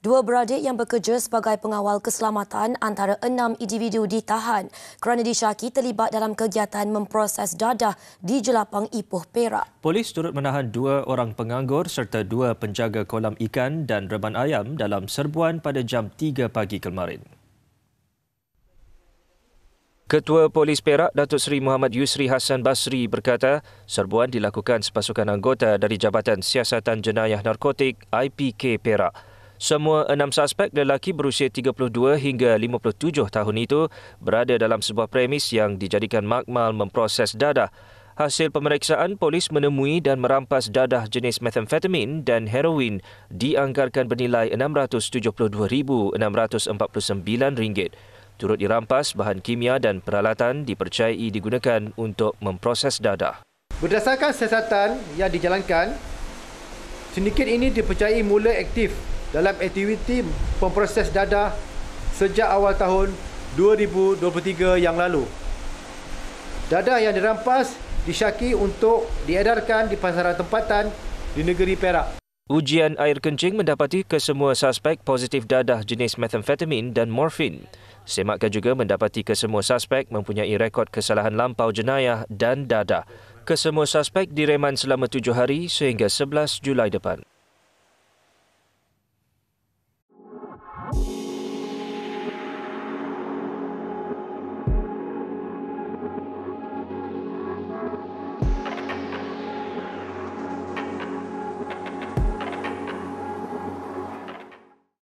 Dua beradik yang bekerja sebagai pengawal keselamatan antara enam individu ditahan kerana disyaki terlibat dalam kegiatan memproses dadah di Jelapang Ipoh Perak. Polis turut menahan dua orang penganggur serta dua penjaga kolam ikan dan reban ayam dalam serbuan pada jam 3 pagi kemarin. Ketua Polis Perak Datuk Seri Muhammad Yusri Hassan Basri berkata, serbuan dilakukan sepasukan anggota dari Jabatan Siasatan Jenayah Narkotik IPK Perak. Semua enam suspek lelaki berusia 32 hingga 57 tahun itu berada dalam sebuah premis yang dijadikan makmal memproses dadah. Hasil pemeriksaan, polis menemui dan merampas dadah jenis methamphetamine dan heroin dianggarkan bernilai RM672,649. Turut dirampas, bahan kimia dan peralatan dipercayai digunakan untuk memproses dadah. Berdasarkan siasatan yang dijalankan, sindiket ini dipercayai mula aktif dalam aktiviti pemproses dadah sejak awal tahun 2023 yang lalu. Dadah yang dirampas disyaki untuk diedarkan di pasaran tempatan di negeri Perak. Ujian air kencing mendapati kesemua suspek positif dadah jenis methamphetamine dan morfin. Semakkan juga mendapati kesemua suspek mempunyai rekod kesalahan lampau jenayah dan dadah. Kesemua suspek direman selama tujuh hari sehingga 11 Julai depan.